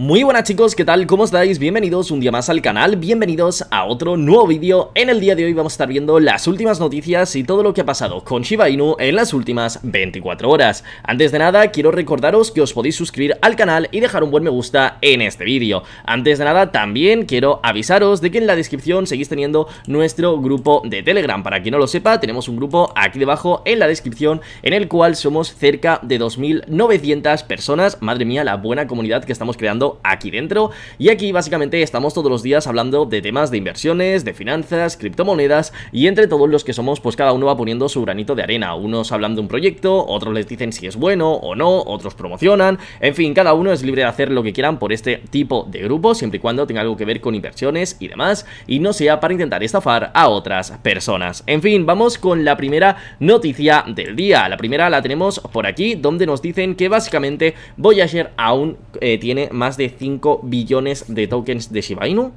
Muy buenas chicos, ¿qué tal? ¿Cómo estáis? Bienvenidos un día más al canal, bienvenidos a otro nuevo vídeo En el día de hoy vamos a estar viendo las últimas noticias y todo lo que ha pasado con Shiba Inu en las últimas 24 horas Antes de nada, quiero recordaros que os podéis suscribir al canal y dejar un buen me gusta en este vídeo Antes de nada, también quiero avisaros de que en la descripción seguís teniendo nuestro grupo de Telegram Para quien no lo sepa, tenemos un grupo aquí debajo en la descripción en el cual somos cerca de 2.900 personas Madre mía, la buena comunidad que estamos creando aquí dentro y aquí básicamente estamos todos los días hablando de temas de inversiones, de finanzas, criptomonedas y entre todos los que somos pues cada uno va poniendo su granito de arena, unos hablan de un proyecto, otros les dicen si es bueno o no, otros promocionan, en fin, cada uno es libre de hacer lo que quieran por este tipo de grupo siempre y cuando tenga algo que ver con inversiones y demás y no sea para intentar estafar a otras personas. En fin, vamos con la primera noticia del día. La primera la tenemos por aquí donde nos dicen que básicamente Voyager aún eh, tiene más más de 5 billones de tokens de Shiba Inu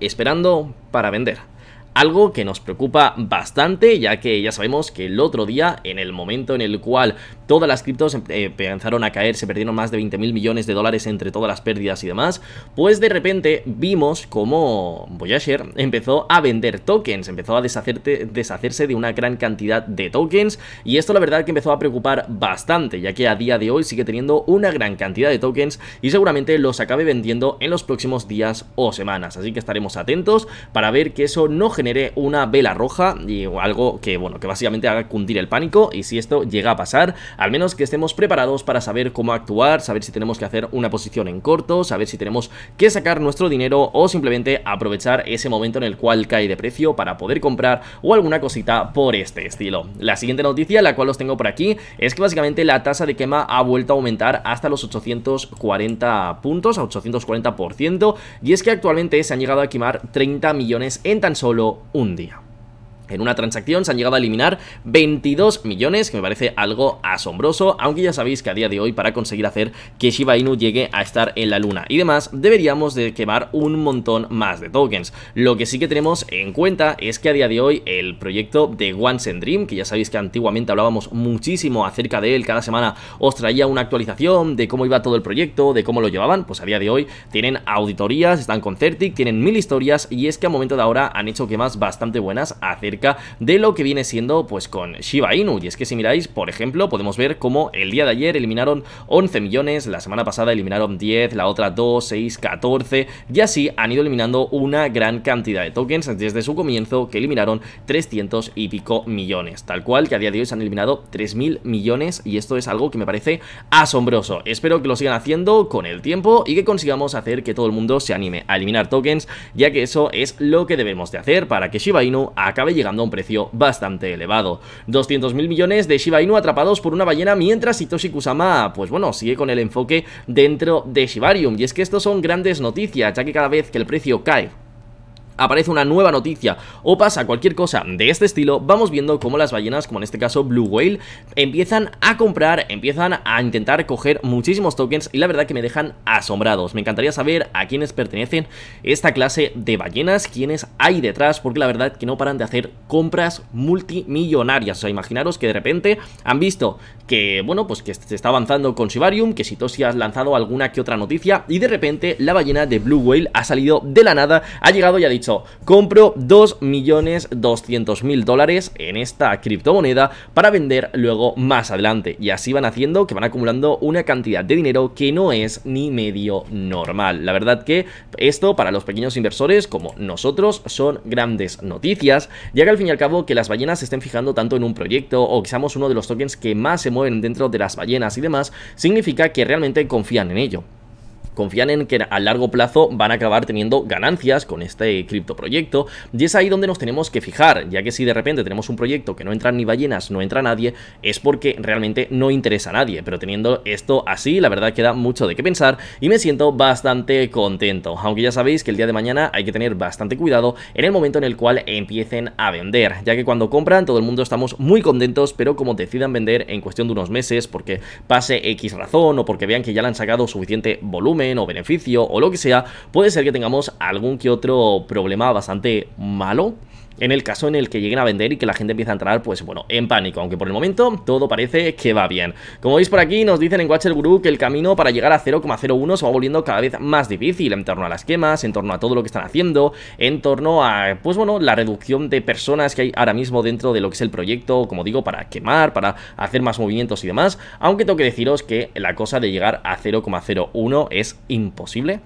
esperando para vender. Algo que nos preocupa bastante, ya que ya sabemos que el otro día, en el momento en el cual todas las criptos eh, empezaron a caer, se perdieron más de 20 mil millones de dólares entre todas las pérdidas y demás, pues de repente vimos como Voyager empezó a vender tokens, empezó a deshacerse de una gran cantidad de tokens y esto la verdad que empezó a preocupar bastante, ya que a día de hoy sigue teniendo una gran cantidad de tokens y seguramente los acabe vendiendo en los próximos días o semanas, así que estaremos atentos para ver que eso no genera genere una vela roja y algo que, bueno, que básicamente haga cundir el pánico y si esto llega a pasar, al menos que estemos preparados para saber cómo actuar, saber si tenemos que hacer una posición en corto, saber si tenemos que sacar nuestro dinero o simplemente aprovechar ese momento en el cual cae de precio para poder comprar o alguna cosita por este estilo. La siguiente noticia, la cual los tengo por aquí, es que básicamente la tasa de quema ha vuelto a aumentar hasta los 840 puntos, a 840% y es que actualmente se han llegado a quemar 30 millones en tan solo un día. En una transacción se han llegado a eliminar 22 millones, que me parece algo asombroso, aunque ya sabéis que a día de hoy para conseguir hacer que Shiba Inu llegue a estar en la luna y demás, deberíamos de quemar un montón más de tokens. Lo que sí que tenemos en cuenta es que a día de hoy el proyecto de One and Dream, que ya sabéis que antiguamente hablábamos muchísimo acerca de él, cada semana os traía una actualización de cómo iba todo el proyecto, de cómo lo llevaban, pues a día de hoy tienen auditorías, están con Certic, tienen mil historias y es que a momento de ahora han hecho quemas bastante buenas acerca de lo que viene siendo pues con Shiba Inu. Y es que si miráis, por ejemplo, podemos ver cómo el día de ayer eliminaron 11 millones, la semana pasada eliminaron 10, la otra 2, 6, 14 y así han ido eliminando una gran cantidad de tokens desde su comienzo que eliminaron 300 y pico millones. Tal cual que a día de hoy se han eliminado 3.000 millones y esto es algo que me parece asombroso. Espero que lo sigan haciendo con el tiempo y que consigamos hacer que todo el mundo se anime a eliminar tokens ya que eso es lo que debemos de hacer para que Shiba Inu acabe llegando dando un precio bastante elevado. 200.000 millones de Shiba Inu atrapados por una ballena mientras Hitoshi Kusama, pues bueno, sigue con el enfoque dentro de Shibarium. Y es que estos son grandes noticias, ya que cada vez que el precio cae aparece una nueva noticia o pasa cualquier cosa de este estilo, vamos viendo cómo las ballenas, como en este caso Blue Whale, empiezan a comprar, empiezan a intentar coger muchísimos tokens y la verdad que me dejan asombrados. Me encantaría saber a quiénes pertenecen esta clase de ballenas, quiénes hay detrás, porque la verdad que no paran de hacer compras multimillonarias. O sea, imaginaros que de repente han visto que, bueno, pues que se está avanzando con Shibarium que si Tosi has lanzado alguna que otra noticia y de repente la ballena de Blue Whale ha salido de la nada, ha llegado y ha dicho millones compro 2.200.000 dólares en esta criptomoneda para vender luego más adelante. Y así van haciendo que van acumulando una cantidad de dinero que no es ni medio normal. La verdad que esto para los pequeños inversores como nosotros son grandes noticias, ya que al fin y al cabo que las ballenas se estén fijando tanto en un proyecto o que uno de los tokens que más se mueven dentro de las ballenas y demás, significa que realmente confían en ello confían en que a largo plazo van a acabar teniendo ganancias con este criptoproyecto y es ahí donde nos tenemos que fijar, ya que si de repente tenemos un proyecto que no entran ni ballenas, no entra nadie, es porque realmente no interesa a nadie, pero teniendo esto así, la verdad queda mucho de qué pensar y me siento bastante contento, aunque ya sabéis que el día de mañana hay que tener bastante cuidado en el momento en el cual empiecen a vender, ya que cuando compran todo el mundo estamos muy contentos, pero como decidan vender en cuestión de unos meses porque pase X razón o porque vean que ya le han sacado suficiente volumen, o beneficio o lo que sea, puede ser que tengamos algún que otro problema bastante malo en el caso en el que lleguen a vender y que la gente empiece a entrar, pues bueno, en pánico, aunque por el momento todo parece que va bien. Como veis por aquí, nos dicen en Watcher Guru que el camino para llegar a 0,01 se va volviendo cada vez más difícil en torno a las quemas, en torno a todo lo que están haciendo, en torno a, pues bueno, la reducción de personas que hay ahora mismo dentro de lo que es el proyecto, como digo, para quemar, para hacer más movimientos y demás, aunque tengo que deciros que la cosa de llegar a 0,01 es imposible,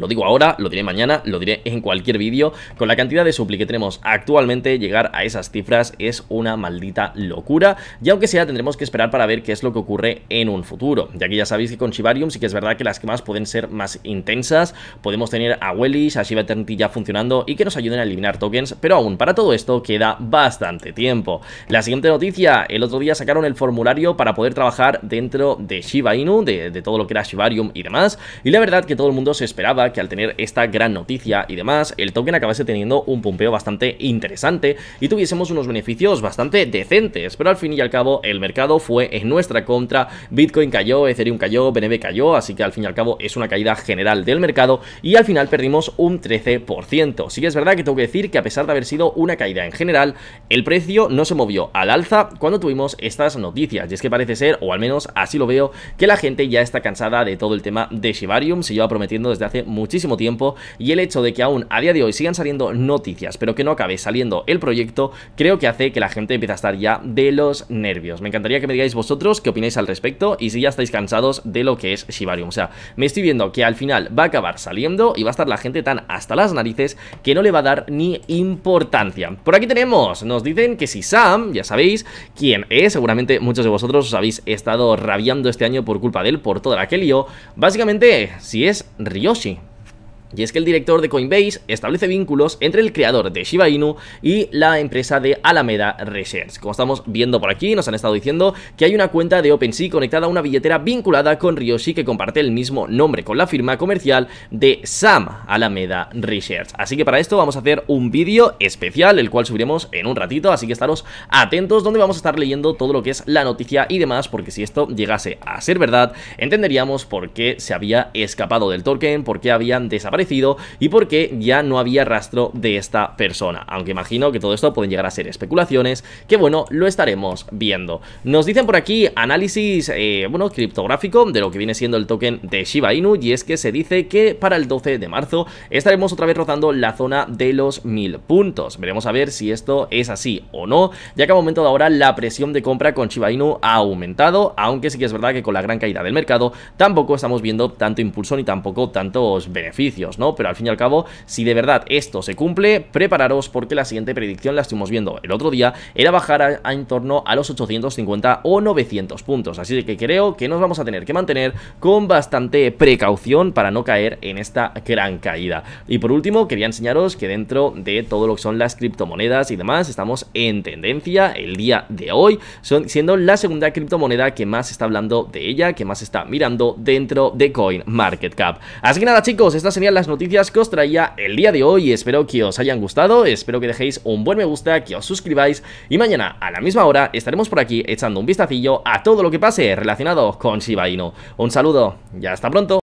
lo digo ahora, lo diré mañana, lo diré en cualquier vídeo. Con la cantidad de supli que tenemos actualmente, llegar a esas cifras es una maldita locura. Y aunque sea, tendremos que esperar para ver qué es lo que ocurre en un futuro. Ya que ya sabéis que con Shibarium sí que es verdad que las quemas pueden ser más intensas. Podemos tener a Wellish, a Shiva Eternity ya funcionando y que nos ayuden a eliminar tokens. Pero aún para todo esto queda bastante tiempo. La siguiente noticia, el otro día sacaron el formulario para poder trabajar dentro de Shiba Inu, de, de todo lo que era Shibarium y demás. Y la verdad que todo el mundo se esperaba que al tener esta gran noticia y demás, el token acabase teniendo un pumpeo bastante interesante y tuviésemos unos beneficios bastante decentes, pero al fin y al cabo el mercado fue en nuestra contra, Bitcoin cayó, Ethereum cayó, BNB cayó, así que al fin y al cabo es una caída general del mercado y al final perdimos un 13%. Sí que es verdad que tengo que decir que a pesar de haber sido una caída en general, el precio no se movió al alza cuando tuvimos estas noticias, y es que parece ser, o al menos así lo veo, que la gente ya está cansada de todo el tema de Shibarium, se lleva prometiendo desde hace muchísimo tiempo y el hecho de que aún a día de hoy sigan saliendo noticias, pero que no acabe saliendo el proyecto, creo que hace que la gente empiece a estar ya de los nervios. Me encantaría que me digáis vosotros qué opináis al respecto y si ya estáis cansados de lo que es Shibarium. O sea, me estoy viendo que al final va a acabar saliendo y va a estar la gente tan hasta las narices que no le va a dar ni importancia. Por aquí tenemos, nos dicen que si Sam, ya sabéis quién es, seguramente muchos de vosotros os habéis estado rabiando este año por culpa de él, por todo la que Básicamente, si es Ryoshi, y es que el director de Coinbase establece vínculos entre el creador de Shiba Inu y la empresa de Alameda Research. Como estamos viendo por aquí, nos han estado diciendo que hay una cuenta de OpenSea conectada a una billetera vinculada con Ryoshi que comparte el mismo nombre con la firma comercial de Sam Alameda Research. Así que para esto vamos a hacer un vídeo especial, el cual subiremos en un ratito, así que estaros atentos donde vamos a estar leyendo todo lo que es la noticia y demás, porque si esto llegase a ser verdad, entenderíamos por qué se había escapado del token, por qué habían desaparecido y porque ya no había rastro de esta persona. Aunque imagino que todo esto pueden llegar a ser especulaciones, que bueno, lo estaremos viendo. Nos dicen por aquí análisis, eh, bueno, criptográfico de lo que viene siendo el token de Shiba Inu y es que se dice que para el 12 de marzo estaremos otra vez rozando la zona de los 1000 puntos. Veremos a ver si esto es así o no, ya que a momento de ahora la presión de compra con Shiba Inu ha aumentado, aunque sí que es verdad que con la gran caída del mercado tampoco estamos viendo tanto impulso ni tampoco tantos beneficios. ¿no? Pero al fin y al cabo, si de verdad esto se cumple, prepararos porque la siguiente predicción la estuvimos viendo el otro día, era bajar a, en torno a los 850 o 900 puntos. Así que creo que nos vamos a tener que mantener con bastante precaución para no caer en esta gran caída. Y por último, quería enseñaros que dentro de todo lo que son las criptomonedas y demás, estamos en tendencia el día de hoy, siendo la segunda criptomoneda que más está hablando de ella, que más está mirando dentro de CoinMarketCap. Así que nada chicos, esta sería la noticias que os traía el día de hoy. Espero que os hayan gustado, espero que dejéis un buen me gusta, que os suscribáis y mañana a la misma hora estaremos por aquí echando un vistacillo a todo lo que pase relacionado con Shiba Inu. Un saludo Ya hasta pronto.